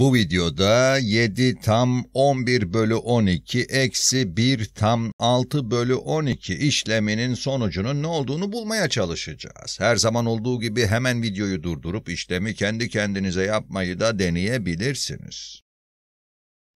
Bu videoda 7 tam 11 bölü 12 eksi 1 tam 6 bölü 12 işleminin sonucunun ne olduğunu bulmaya çalışacağız. Her zaman olduğu gibi hemen videoyu durdurup işlemi kendi kendinize yapmayı da deneyebilirsiniz.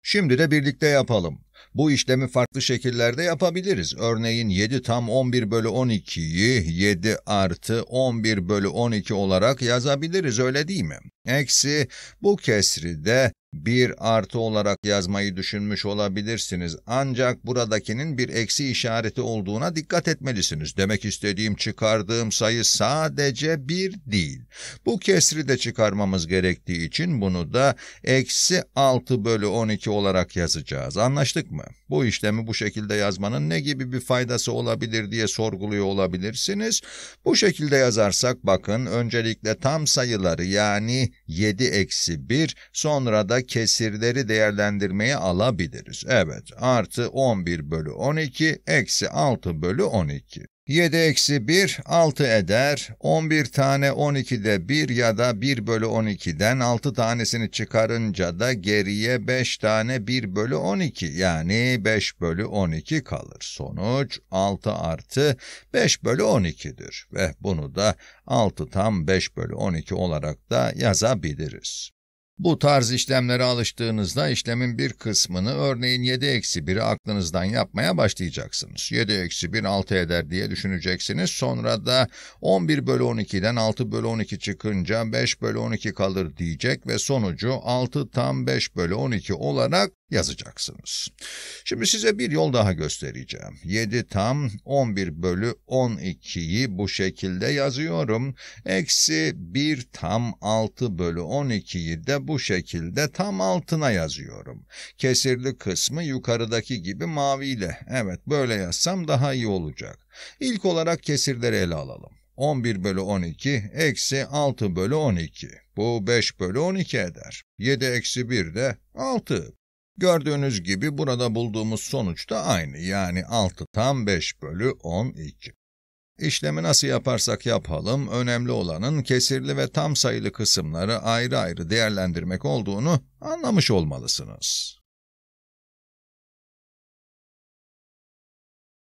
Şimdi de birlikte yapalım. Bu işlemi farklı şekillerde yapabiliriz. Örneğin 7 tam 11 bölü 12'yi 7 artı 11 bölü 12 olarak yazabiliriz öyle değil mi? Eksi bu kesri de 1 artı olarak yazmayı düşünmüş olabilirsiniz. Ancak buradakinin bir eksi işareti olduğuna dikkat etmelisiniz. Demek istediğim çıkardığım sayı sadece 1 değil. Bu kesri de çıkarmamız gerektiği için bunu da eksi 6 bölü 12 olarak yazacağız. Anlaştık mı? mı? Bu işlemi bu şekilde yazmanın ne gibi bir faydası olabilir diye sorguluyor olabilirsiniz. Bu şekilde yazarsak bakın öncelikle tam sayıları yani 7 eksi 1 sonra da kesirleri değerlendirmeye alabiliriz. Evet artı 11 bölü 12 eksi 6 bölü 12. 7 eksi 1 6 eder. 11 tane 12'de 1 ya da 1 bölü 12'den 6 tanesini çıkarınca da geriye 5 tane 1 bölü 12 yani 5 bölü 12 kalır. Sonuç 6 artı 5 bölü 12'dir ve bunu da 6 tam 5 bölü 12 olarak da yazabiliriz. Bu tarz işlemlere alıştığınızda işlemin bir kısmını örneğin 7-1'i aklınızdan yapmaya başlayacaksınız. 7-1 6 eder diye düşüneceksiniz. Sonra da 11 bölü 12'den 6 bölü 12 çıkınca 5 bölü 12 kalır diyecek ve sonucu 6 tam 5 bölü 12 olarak yazacaksınız. Şimdi size bir yol daha göstereceğim. 7 tam 11 bölü 12'yi bu şekilde yazıyorum. Eksi 1 tam 6 bölü 12'yi de bu bu şekilde tam altına yazıyorum. Kesirli kısmı yukarıdaki gibi maviyle. Evet böyle yazsam daha iyi olacak. İlk olarak kesirleri ele alalım. 11 bölü 12 eksi 6 bölü 12. Bu 5 bölü 12 eder. 7 eksi 1 de 6. Gördüğünüz gibi burada bulduğumuz sonuç da aynı yani 6 tam 5 bölü 12. İşlemi nasıl yaparsak yapalım, önemli olanın kesirli ve tam sayılı kısımları ayrı ayrı değerlendirmek olduğunu anlamış olmalısınız.